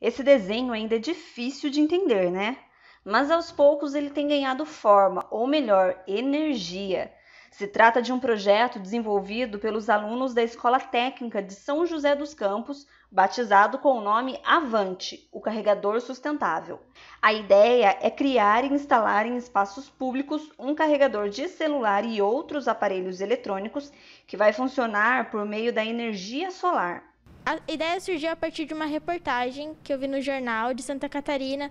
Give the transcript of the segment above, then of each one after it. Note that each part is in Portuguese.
Esse desenho ainda é difícil de entender, né? Mas aos poucos ele tem ganhado forma, ou melhor, energia. Se trata de um projeto desenvolvido pelos alunos da Escola Técnica de São José dos Campos, batizado com o nome Avante, o carregador sustentável. A ideia é criar e instalar em espaços públicos um carregador de celular e outros aparelhos eletrônicos que vai funcionar por meio da energia solar. A ideia surgiu a partir de uma reportagem que eu vi no jornal de Santa Catarina,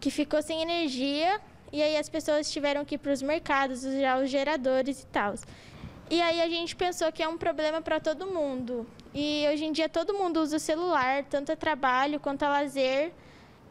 que ficou sem energia e aí as pessoas tiveram que ir para os mercados usar os geradores e tal. E aí a gente pensou que é um problema para todo mundo. E hoje em dia todo mundo usa o celular, tanto a é trabalho quanto a é lazer.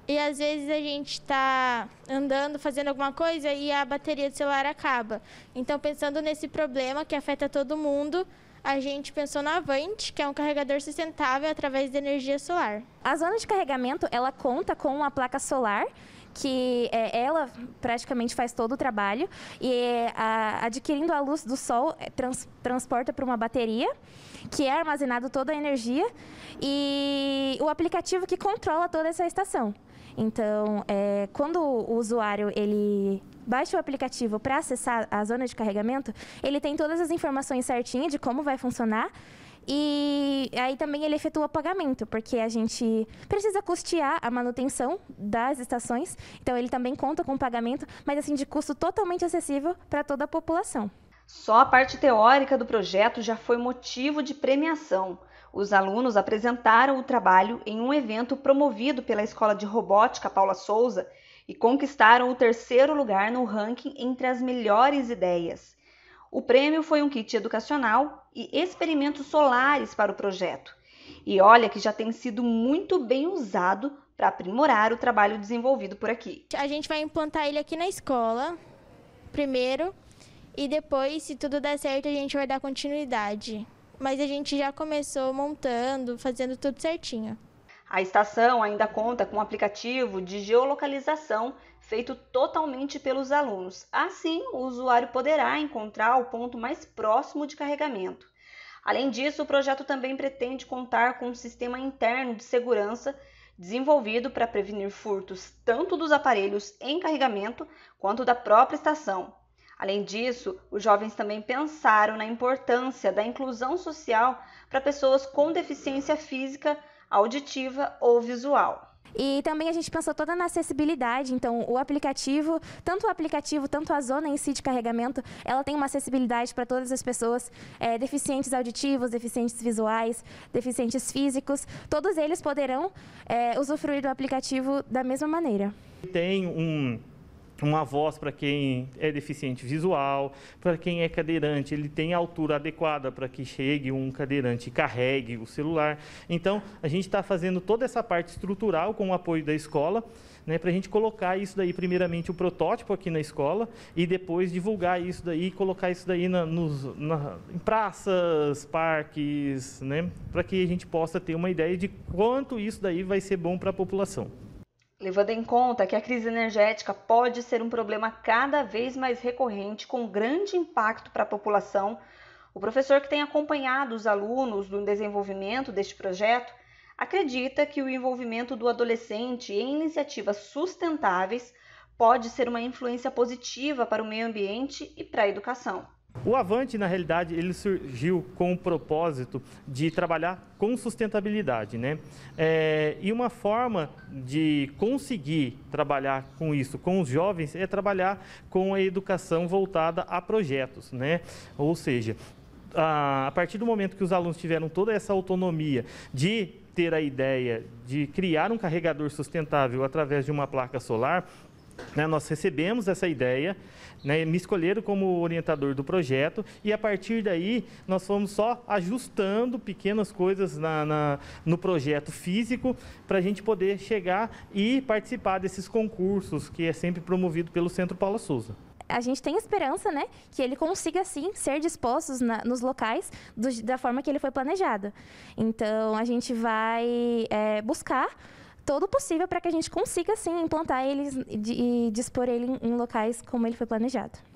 E às vezes a gente está andando, fazendo alguma coisa e a bateria do celular acaba. Então, pensando nesse problema que afeta todo mundo, a gente pensou no Avante, que é um carregador sustentável através de energia solar. A zona de carregamento, ela conta com uma placa solar que é, ela praticamente faz todo o trabalho e a, adquirindo a luz do sol é, trans, transporta para uma bateria que é armazenado toda a energia e o aplicativo que controla toda essa estação. Então, é, quando o usuário ele baixa o aplicativo para acessar a zona de carregamento, ele tem todas as informações certinhas de como vai funcionar. E aí também ele efetua pagamento, porque a gente precisa custear a manutenção das estações. Então ele também conta com pagamento, mas assim de custo totalmente acessível para toda a população. Só a parte teórica do projeto já foi motivo de premiação. Os alunos apresentaram o trabalho em um evento promovido pela Escola de Robótica Paula Souza e conquistaram o terceiro lugar no ranking entre as melhores ideias. O prêmio foi um kit educacional e experimentos solares para o projeto. E olha que já tem sido muito bem usado para aprimorar o trabalho desenvolvido por aqui. A gente vai implantar ele aqui na escola, primeiro, e depois, se tudo der certo, a gente vai dar continuidade. Mas a gente já começou montando, fazendo tudo certinho. A estação ainda conta com um aplicativo de geolocalização feito totalmente pelos alunos. Assim, o usuário poderá encontrar o ponto mais próximo de carregamento. Além disso, o projeto também pretende contar com um sistema interno de segurança desenvolvido para prevenir furtos tanto dos aparelhos em carregamento quanto da própria estação. Além disso, os jovens também pensaram na importância da inclusão social para pessoas com deficiência física auditiva ou visual. E também a gente pensou toda na acessibilidade, então o aplicativo, tanto o aplicativo, tanto a zona em si de carregamento, ela tem uma acessibilidade para todas as pessoas, é, deficientes auditivos, deficientes visuais, deficientes físicos, todos eles poderão é, usufruir do aplicativo da mesma maneira. Tem um uma voz para quem é deficiente visual, para quem é cadeirante, ele tem a altura adequada para que chegue um cadeirante e carregue o celular. Então, a gente está fazendo toda essa parte estrutural com o apoio da escola, né, para a gente colocar isso daí, primeiramente, o protótipo aqui na escola e depois divulgar isso daí, colocar isso daí na, nos, na, em praças, parques, né, para que a gente possa ter uma ideia de quanto isso daí vai ser bom para a população levando em conta que a crise energética pode ser um problema cada vez mais recorrente com grande impacto para a população, o professor que tem acompanhado os alunos no desenvolvimento deste projeto acredita que o envolvimento do adolescente em iniciativas sustentáveis pode ser uma influência positiva para o meio ambiente e para a educação. O Avante, na realidade, ele surgiu com o propósito de trabalhar com sustentabilidade, né? É, e uma forma de conseguir trabalhar com isso, com os jovens, é trabalhar com a educação voltada a projetos, né? Ou seja, a partir do momento que os alunos tiveram toda essa autonomia de ter a ideia de criar um carregador sustentável através de uma placa solar, né, nós recebemos essa ideia, né, me escolheram como orientador do projeto e a partir daí nós fomos só ajustando pequenas coisas na, na, no projeto físico para a gente poder chegar e participar desses concursos que é sempre promovido pelo Centro Paula Souza a gente tem esperança, né, que ele consiga sim ser disposto na, nos locais do, da forma que ele foi planejado. Então a gente vai é, buscar todo possível para que a gente consiga, sim, implantar eles e dispor ele em locais como ele foi planejado.